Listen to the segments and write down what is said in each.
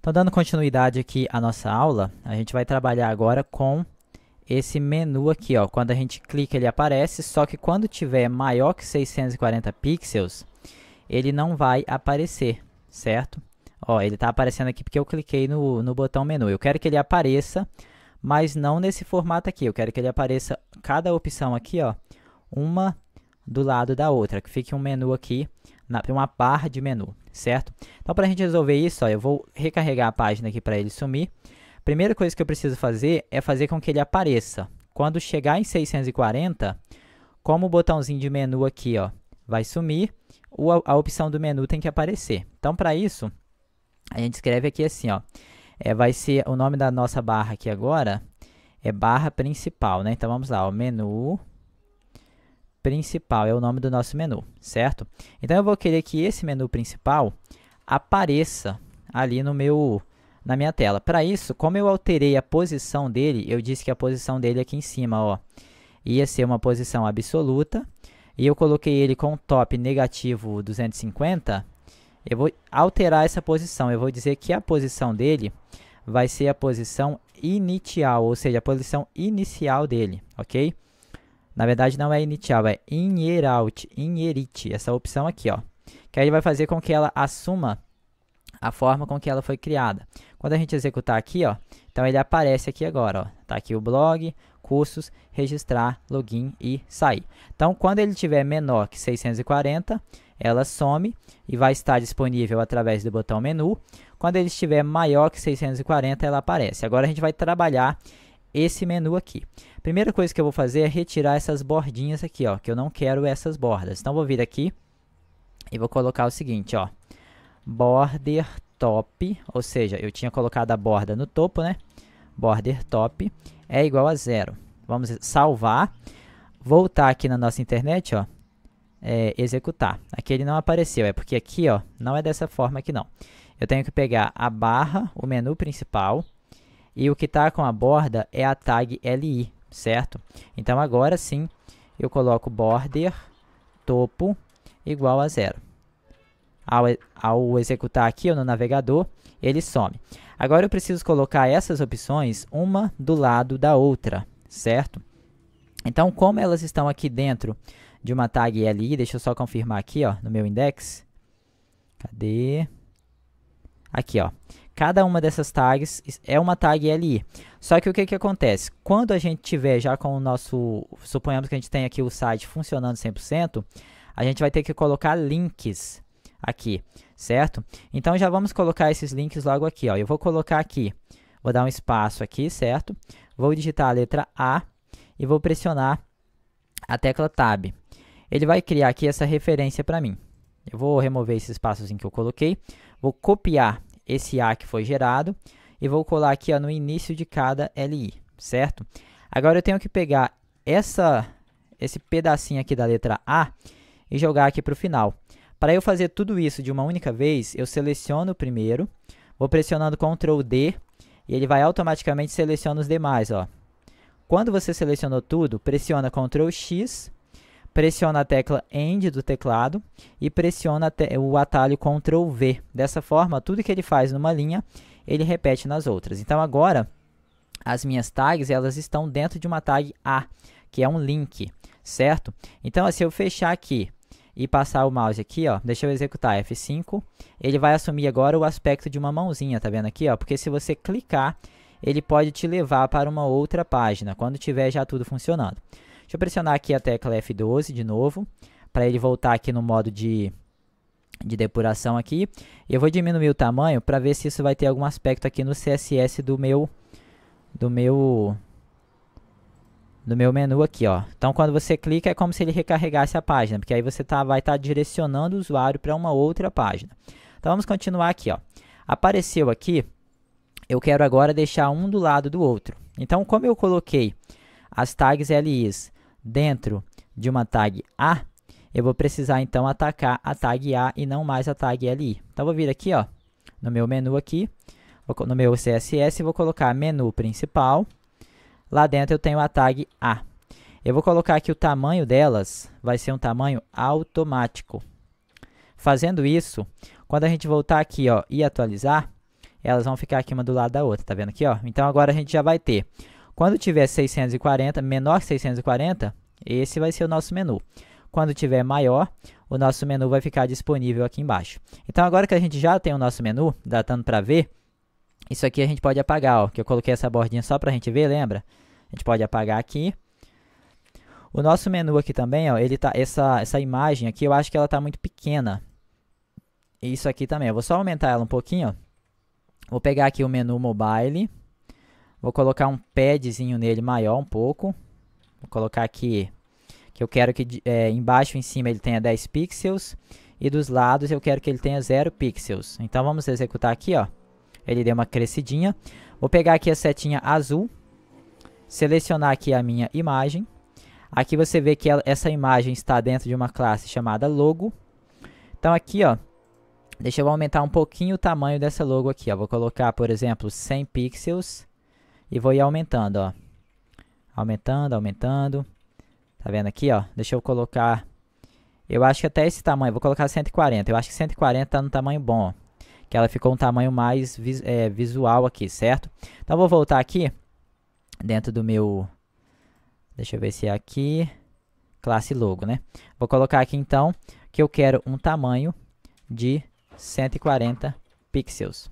Então, dando continuidade aqui à nossa aula, a gente vai trabalhar agora com esse menu aqui, ó. Quando a gente clica, ele aparece, só que quando tiver maior que 640 pixels, ele não vai aparecer, certo? Ó, ele está aparecendo aqui porque eu cliquei no, no botão menu. Eu quero que ele apareça, mas não nesse formato aqui. Eu quero que ele apareça cada opção aqui, ó, uma do lado da outra, que fique um menu aqui uma barra de menu, certo? Então, para a gente resolver isso, ó, eu vou recarregar a página aqui para ele sumir. Primeira coisa que eu preciso fazer é fazer com que ele apareça. Quando chegar em 640, como o botãozinho de menu aqui ó, vai sumir, a opção do menu tem que aparecer. Então, para isso, a gente escreve aqui assim, ó. É, vai ser o nome da nossa barra aqui agora é barra principal, né? Então, vamos lá, ó, menu principal, é o nome do nosso menu, certo? Então eu vou querer que esse menu principal apareça ali no meu na minha tela. Para isso, como eu alterei a posição dele, eu disse que a posição dele é aqui em cima, ó, ia ser uma posição absoluta, e eu coloquei ele com top negativo 250, eu vou alterar essa posição. Eu vou dizer que a posição dele vai ser a posição inicial, ou seja, a posição inicial dele, ok? Na verdade, não é initial, é inerout, inerite, essa opção aqui, ó. Que aí vai fazer com que ela assuma a forma com que ela foi criada. Quando a gente executar aqui, ó, então ele aparece aqui agora, ó. Tá aqui o blog, cursos, registrar, login e sair. Então, quando ele tiver menor que 640, ela some e vai estar disponível através do botão menu. Quando ele estiver maior que 640, ela aparece. Agora a gente vai trabalhar esse menu aqui. Primeira coisa que eu vou fazer é retirar essas bordinhas aqui, ó, que eu não quero essas bordas. Então vou vir aqui e vou colocar o seguinte, ó, border top, ou seja, eu tinha colocado a borda no topo, né? Border top é igual a zero. Vamos salvar, voltar aqui na nossa internet, ó, é, executar. Aqui ele não apareceu, é porque aqui, ó, não é dessa forma aqui não. Eu tenho que pegar a barra, o menu principal, e o que está com a borda é a tag li, certo? Então agora sim eu coloco border topo igual a zero. Ao, ao executar aqui no navegador, ele some. Agora eu preciso colocar essas opções uma do lado da outra, certo? Então, como elas estão aqui dentro de uma tag li, deixa eu só confirmar aqui ó, no meu index. Cadê? Aqui, ó. Cada uma dessas tags é uma tag LI. Só que o que, que acontece? Quando a gente tiver já com o nosso... Suponhamos que a gente tem aqui o site funcionando 100%, a gente vai ter que colocar links aqui, certo? Então já vamos colocar esses links logo aqui, ó. Eu vou colocar aqui, vou dar um espaço aqui, certo? Vou digitar a letra A e vou pressionar a tecla Tab. Ele vai criar aqui essa referência para mim. Eu vou remover esses espaços que eu coloquei, vou copiar esse A que foi gerado e vou colar aqui ó, no início de cada LI, certo? Agora eu tenho que pegar essa, esse pedacinho aqui da letra A e jogar aqui para o final. Para eu fazer tudo isso de uma única vez, eu seleciono o primeiro, vou pressionando Ctrl D e ele vai automaticamente selecionar os demais. Ó. Quando você selecionou tudo, pressiona Ctrl X pressiona a tecla End do teclado e pressiona o atalho Ctrl V. Dessa forma, tudo que ele faz numa linha, ele repete nas outras. Então agora, as minhas tags elas estão dentro de uma tag A, que é um link, certo? Então, se eu fechar aqui e passar o mouse aqui, ó, deixa eu executar F5, ele vai assumir agora o aspecto de uma mãozinha, tá vendo aqui, ó? Porque se você clicar, ele pode te levar para uma outra página, quando tiver já tudo funcionando. Deixa eu pressionar aqui a tecla F12 de novo, para ele voltar aqui no modo de, de depuração aqui. Eu vou diminuir o tamanho para ver se isso vai ter algum aspecto aqui no CSS do meu, do meu, do meu menu aqui, ó. Então, quando você clica, é como se ele recarregasse a página, porque aí você tá, vai estar tá direcionando o usuário para uma outra página. Então, vamos continuar aqui, ó. Apareceu aqui, eu quero agora deixar um do lado do outro. Então, como eu coloquei as tags LIs dentro de uma tag A, eu vou precisar então atacar a tag A e não mais a tag LI. Então vou vir aqui, ó, no meu menu aqui, no meu CSS, vou colocar menu principal. Lá dentro eu tenho a tag A. Eu vou colocar que o tamanho delas vai ser um tamanho automático. Fazendo isso, quando a gente voltar aqui, ó, e atualizar, elas vão ficar aqui uma do lado da outra, tá vendo aqui, ó? Então agora a gente já vai ter quando tiver 640, menor que 640, esse vai ser o nosso menu. Quando tiver maior, o nosso menu vai ficar disponível aqui embaixo. Então agora que a gente já tem o nosso menu, datando para ver, isso aqui a gente pode apagar, ó, que eu coloquei essa bordinha só para a gente ver, lembra? A gente pode apagar aqui. O nosso menu aqui também, ó, ele tá, essa, essa imagem aqui, eu acho que ela tá muito pequena. Isso aqui também, eu vou só aumentar ela um pouquinho, ó. Vou pegar aqui o menu mobile, Vou colocar um padzinho nele maior um pouco. Vou colocar aqui que eu quero que é, embaixo e em cima ele tenha 10 pixels. E dos lados eu quero que ele tenha 0 pixels. Então vamos executar aqui, ó. Ele deu uma crescidinha. Vou pegar aqui a setinha azul. Selecionar aqui a minha imagem. Aqui você vê que essa imagem está dentro de uma classe chamada logo. Então aqui, ó, deixa eu aumentar um pouquinho o tamanho dessa logo aqui, ó. Vou colocar, por exemplo, 100 pixels e vou ir aumentando, ó. Aumentando, aumentando. Tá vendo aqui, ó? Deixa eu colocar... Eu acho que até esse tamanho, vou colocar 140. Eu acho que 140 tá no tamanho bom, ó. Que ela ficou um tamanho mais vis é, visual aqui, certo? Então, vou voltar aqui. Dentro do meu... Deixa eu ver se é aqui. Classe logo, né? Vou colocar aqui, então, que eu quero um tamanho de 140 pixels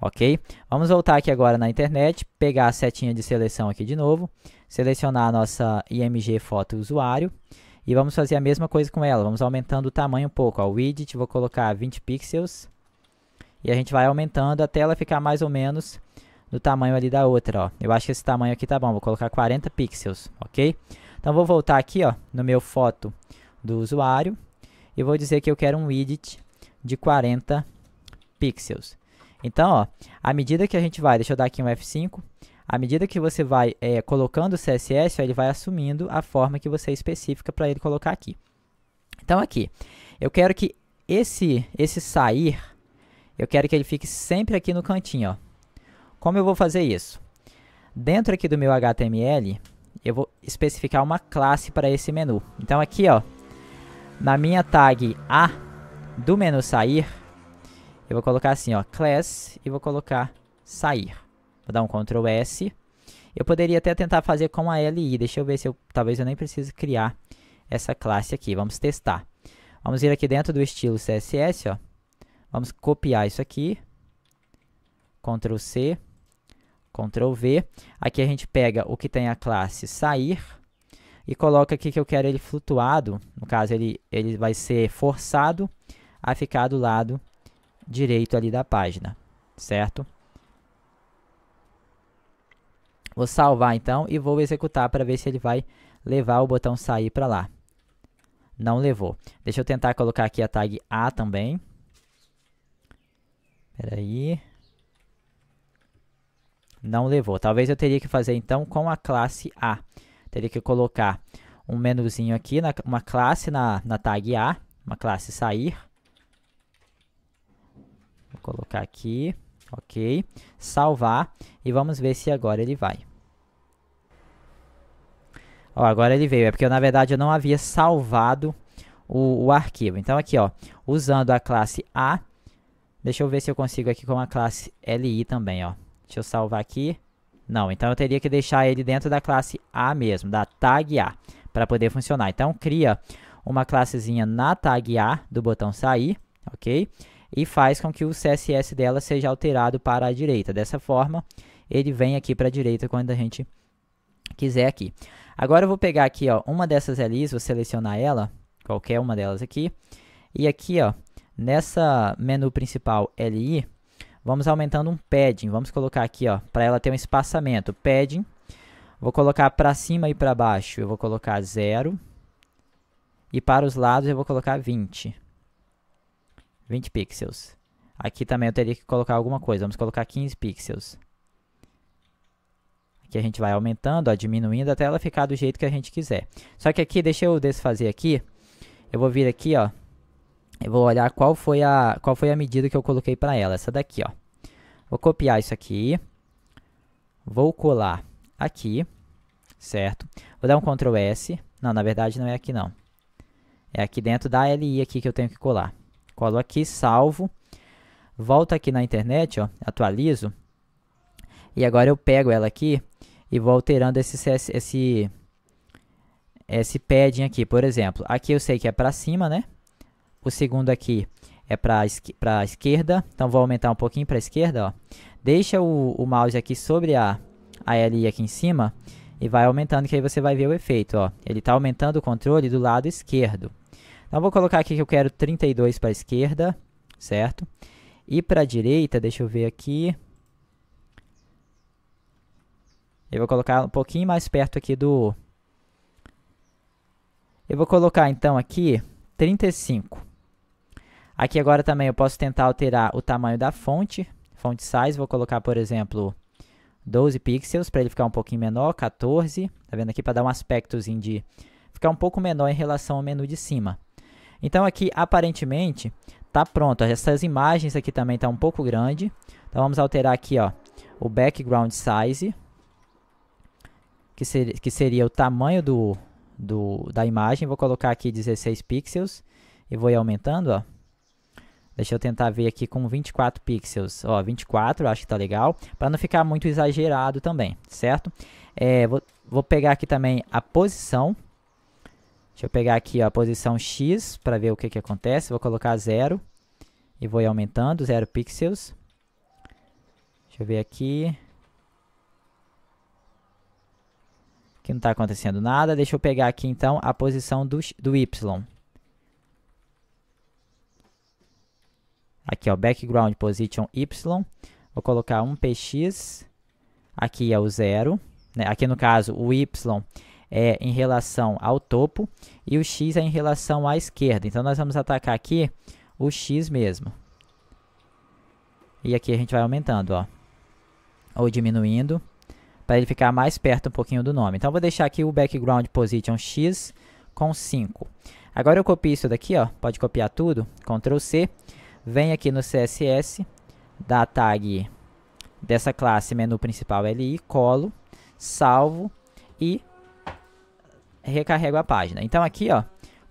ok? Vamos voltar aqui agora na internet, pegar a setinha de seleção aqui de novo, selecionar a nossa IMG foto usuário e vamos fazer a mesma coisa com ela, vamos aumentando o tamanho um pouco, ó, o widget, vou colocar 20 pixels e a gente vai aumentando até ela ficar mais ou menos do tamanho ali da outra, ó. Eu acho que esse tamanho aqui tá bom, vou colocar 40 pixels, ok? Então vou voltar aqui, ó, no meu foto do usuário e vou dizer que eu quero um widget de 40 pixels. Então, ó, à medida que a gente vai, deixa eu dar aqui um F5, à medida que você vai é, colocando o CSS, ó, ele vai assumindo a forma que você é especifica para ele colocar aqui. Então, aqui, eu quero que esse, esse sair, eu quero que ele fique sempre aqui no cantinho, ó. Como eu vou fazer isso? Dentro aqui do meu HTML, eu vou especificar uma classe para esse menu. Então aqui, ó, na minha tag A do menu sair, eu vou colocar assim, ó, class e vou colocar sair. Vou dar um Ctrl S. Eu poderia até tentar fazer com a LI. Deixa eu ver se eu... Talvez eu nem precise criar essa classe aqui. Vamos testar. Vamos vir aqui dentro do estilo CSS, ó. Vamos copiar isso aqui. Ctrl C. Ctrl V. Aqui a gente pega o que tem a classe sair e coloca aqui que eu quero ele flutuado. No caso, ele, ele vai ser forçado a ficar do lado direito ali da página, certo? Vou salvar então e vou executar para ver se ele vai levar o botão sair para lá. Não levou. Deixa eu tentar colocar aqui a tag A também. Espera aí. Não levou. Talvez eu teria que fazer então com a classe A. Teria que colocar um menuzinho aqui, na, uma classe na, na tag A, uma classe sair, colocar aqui, ok? Salvar e vamos ver se agora ele vai. Ó, agora ele veio, é porque eu, na verdade eu não havia salvado o, o arquivo. Então aqui, ó, usando a classe A, deixa eu ver se eu consigo aqui com a classe LI também, ó. Deixa eu salvar aqui. Não, então eu teria que deixar ele dentro da classe A mesmo, da tag A, para poder funcionar. Então cria uma classezinha na tag A do botão sair, ok? e faz com que o CSS dela seja alterado para a direita. Dessa forma, ele vem aqui para a direita quando a gente quiser aqui. Agora eu vou pegar aqui ó, uma dessas LIs, vou selecionar ela, qualquer uma delas aqui, e aqui ó, nessa menu principal LI, vamos aumentando um padding, vamos colocar aqui ó, para ela ter um espaçamento, padding, vou colocar para cima e para baixo, eu vou colocar 0, e para os lados eu vou colocar 20. 20 pixels. Aqui também eu teria que colocar alguma coisa. Vamos colocar 15 pixels. Aqui a gente vai aumentando, ó, diminuindo até ela ficar do jeito que a gente quiser. Só que aqui, deixa eu desfazer aqui. Eu vou vir aqui, ó. Eu vou olhar qual foi a, qual foi a medida que eu coloquei para ela. Essa daqui, ó. Vou copiar isso aqui. Vou colar aqui, certo? Vou dar um Ctrl S. Não, na verdade não é aqui não. É aqui dentro da LI aqui que eu tenho que colar. Colo aqui, salvo. Volto aqui na internet, ó, atualizo. E agora eu pego ela aqui e vou alterando esse, esse, esse, padding aqui, por exemplo. Aqui eu sei que é para cima, né? O segundo aqui é para a esquerda, então vou aumentar um pouquinho para a esquerda, ó. Deixa o, o mouse aqui sobre a, a LI aqui em cima e vai aumentando, que aí você vai ver o efeito, ó. Ele está aumentando o controle do lado esquerdo. Então vou colocar aqui que eu quero 32 para a esquerda, certo? E para a direita, deixa eu ver aqui. Eu vou colocar um pouquinho mais perto aqui do... Eu vou colocar então aqui 35. Aqui agora também eu posso tentar alterar o tamanho da fonte. Fonte size, vou colocar por exemplo 12 pixels para ele ficar um pouquinho menor, 14. Tá vendo aqui? Para dar um aspectozinho de... Ficar um pouco menor em relação ao menu de cima. Então aqui aparentemente tá pronto. Essas imagens aqui também tá um pouco grande. Então vamos alterar aqui, ó, o background size, que, ser, que seria o tamanho do, do, da imagem. Vou colocar aqui 16 pixels e vou ir aumentando, ó. Deixa eu tentar ver aqui com 24 pixels. Ó, 24, acho que tá legal. Para não ficar muito exagerado também, certo? É, vou, vou pegar aqui também a posição. Deixa eu pegar aqui ó, a posição X para ver o que, que acontece. Vou colocar 0 e vou aumentando, 0 pixels. Deixa eu ver aqui. Aqui não está acontecendo nada. Deixa eu pegar aqui então a posição do, do Y. Aqui ó, background position Y. Vou colocar um px. Aqui é o 0. Né? Aqui no caso o Y é em relação ao topo e o x é em relação à esquerda. Então, nós vamos atacar aqui o x mesmo. E aqui a gente vai aumentando, ó. Ou diminuindo, para ele ficar mais perto um pouquinho do nome. Então, vou deixar aqui o background position x com 5. Agora eu copio isso daqui, ó. Pode copiar tudo. Ctrl C. Vem aqui no CSS, da tag dessa classe menu principal li, colo, salvo e recarrego a página. Então aqui, ó,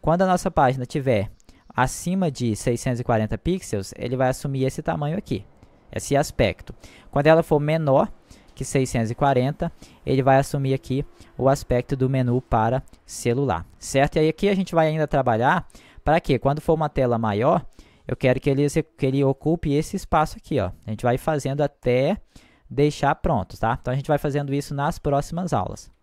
quando a nossa página tiver acima de 640 pixels, ele vai assumir esse tamanho aqui, esse aspecto. Quando ela for menor que 640, ele vai assumir aqui o aspecto do menu para celular, certo? E aí aqui a gente vai ainda trabalhar para que quando for uma tela maior, eu quero que ele, que ele ocupe esse espaço aqui, ó. A gente vai fazendo até deixar pronto, tá? Então a gente vai fazendo isso nas próximas aulas.